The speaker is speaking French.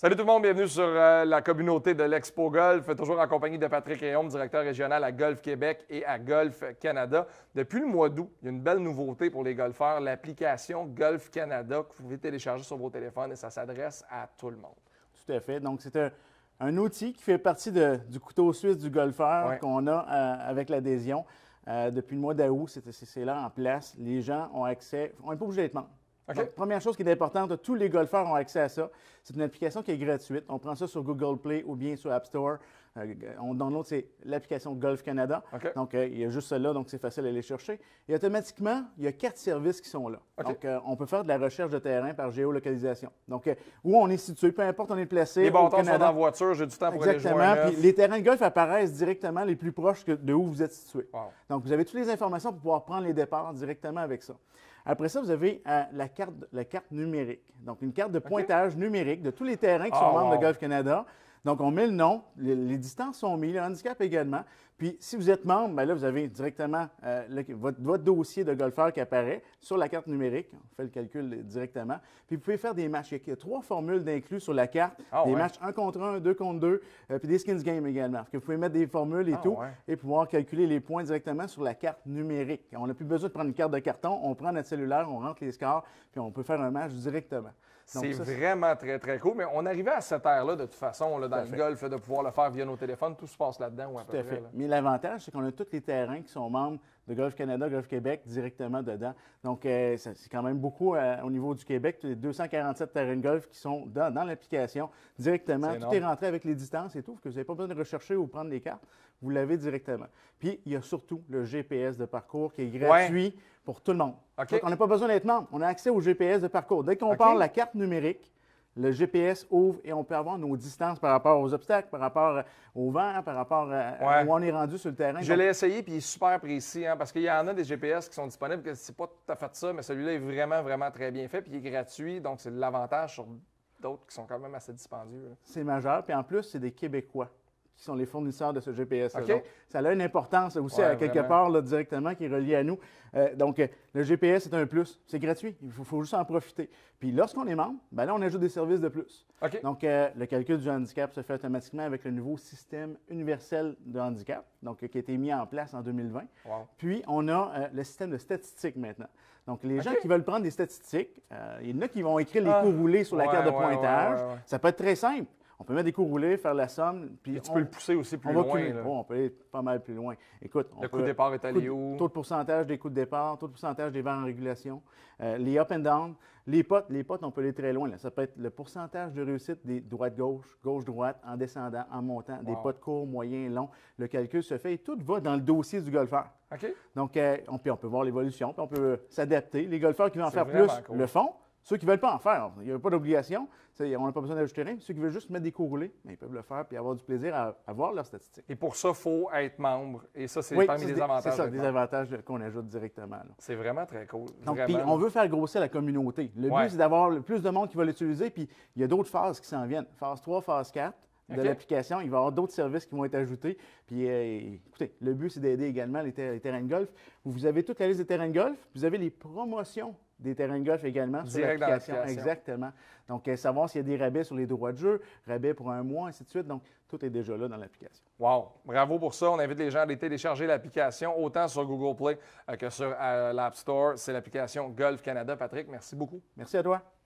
Salut tout le monde, bienvenue sur euh, la communauté de l'Expo Golf, toujours en compagnie de Patrick Rayon, directeur régional à Golf Québec et à Golf Canada. Depuis le mois d'août, il y a une belle nouveauté pour les golfeurs, l'application Golf Canada que vous pouvez télécharger sur vos téléphones et ça s'adresse à tout le monde. Tout à fait. Donc, c'est un, outil qui fait partie du couteau suisse du golfeur qu'on a euh, avec l'adhésion. Euh, depuis le mois d'août, c'est là en place. Les gens ont accès, on n'est pas obligé d'être membre première chose qui est importante, tous les golfeurs ont accès à ça. C'est une application qui est gratuite. On prend ça sur Google Play ou bien sur App Store. Euh, dans l'autre, c'est l'application Golf Canada. Donc, euh, il y a juste cela, donc c'est facile à aller chercher. Et automatiquement, il y a quatre services qui sont là. Donc, euh, on peut faire de la recherche de terrain par géolocalisation. Donc, où on est situé, peu importe, on est placé. Les bons temps sont en voiture, j'ai du temps pour Exactement. Exactement. Puis les terrains de golf apparaissent directement les plus proches de où vous êtes situé. Donc, vous avez toutes les informations pour pouvoir prendre les départs directement avec ça. Après ça, vous avez la, carte, la carte numérique. Donc, une carte de pointage numérique de tous les terrains qui sont ah, membres de Golf Canada. Donc, on met le nom, les, distances sont mises, le handicap également. Puis, si vous êtes membre, bien là, vous avez directement euh, votre, dossier de golfeur qui apparaît sur la carte numérique. On fait le calcul directement. Puis, vous pouvez faire des matchs. Il y a trois formules d'inclus sur la carte. Ah des matchs 1 contre 1, 2 contre 2, euh, puis des skins game également. que vous pouvez mettre des formules et ah tout et pouvoir calculer les points directement sur la carte numérique. On n'a plus besoin de prendre une carte de carton. On prend notre cellulaire, on rentre les scores, puis on peut faire un match directement. C'est vraiment très, très cool. Mais on arrivait à cette ère-là, de toute façon, là, dans le golf, de pouvoir le faire via nos téléphones. Tout se passe là-dedans tout à fait. Mais l'avantage, c'est qu'on a tous les terrains qui sont membres de Golf Canada, Golf Québec directement dedans. Donc, euh, c'est quand même beaucoup euh, au niveau du Québec. Les 247 terrains de golf qui sont dans, l'application directement. tout est rentré avec les distances et tout, que vous n'avez pas besoin de rechercher ou prendre les cartes. Vous l'avez directement. Puis, il y a surtout le GPS de parcours qui est gratuit pour tout le monde. Donc, on n'a pas besoin d'être membre. On a accès au GPS de parcours. Dès qu'on parle de la carte numérique, le GPS ouvre et on peut avoir nos distances par rapport aux obstacles, par rapport euh, au vent, par rapport euh, à où on est rendu sur le terrain. Je l'ai essayé puis il est super précis hein, parce qu'il y en a des GPS qui sont disponibles que c'est pas tout à fait ça, mais celui-là est vraiment, vraiment très bien fait puis il est gratuit. Donc, c'est l'avantage sur d'autres qui sont quand même assez dispendieux. C'est majeur. Puis en plus, c'est des Québécois qui sont les fournisseurs de ce GPS. ça a une importance aussi, à quelque part, directement, qui est reliée à nous. Euh, donc, euh, le GPS est un plus. C'est gratuit. Il faut, juste en profiter. Puis, lorsqu'on est membre, ben là, on ajoute des services de plus. Donc, euh, le calcul du handicap se fait automatiquement avec le nouveau système universel de handicap, donc, qui a été mis en place en 2020. Puis, on a le système de statistiques maintenant. Donc, les gens qui veulent prendre des statistiques, il y en a qui vont écrire les ah. cours roulés sur la carte de pointage. Ça peut être très simple. On peut mettre des coups roulés, faire la somme. Puis Et tu peux le pousser aussi plus loin. on peut aller pas mal plus loin. Écoute, le coup de départ est allé où? Taux de pourcentage des coûts de départ, taux de pourcentage des vents en régulation, euh, les up and down, les potes, les potes, on peut aller très loin. Là. Ça peut être le pourcentage de réussite des droites-gauche, gauche-droite, en descendant, en montant, des potes courts, moyens, longs. Le calcul se fait et tout va dans le dossier du golfeur. OK. Donc, euh, on, puis on peut voir l'évolution, puis on peut s'adapter. Les golfeurs qui vont en faire plus le font. Ceux qui ne veulent pas en faire, il n'y a pas d'obligation, on n'a pas besoin d'ajouter rien. Ceux qui veulent juste mettre des cours ben, ils peuvent le faire et avoir du plaisir à, voir leurs statistiques. Et pour ça, il faut être membre. Et ça, c'est parmi les avantages. C'est ça, des avantages qu'on ajoute directement. C'est vraiment très cool. Donc, on veut faire grossir la communauté. Le but, c'est d'avoir le plus de monde qui va l'utiliser. Puis il y a d'autres phases qui s'en viennent. Phase 3, phase 4 de l'application. Il va y avoir d'autres services qui vont être ajoutés. Puis, euh, écoutez, le but, c'est d'aider également les, terrains de golf. Vous avez toute la liste des terrains de golf. Vous avez les promotions des terrains de golf également Direct sur l'application. Exactement. Donc, euh, savoir s'il y a des rabais sur les droits de jeu, rabais pour un mois, ainsi de suite. Donc, tout est déjà là dans l'application. Wow! Bravo pour ça. On invite les gens à télécharger l'application autant sur Google Play euh, que sur l'App Store. C'est l'application Golf Canada. Patrick, merci beaucoup. Merci à toi.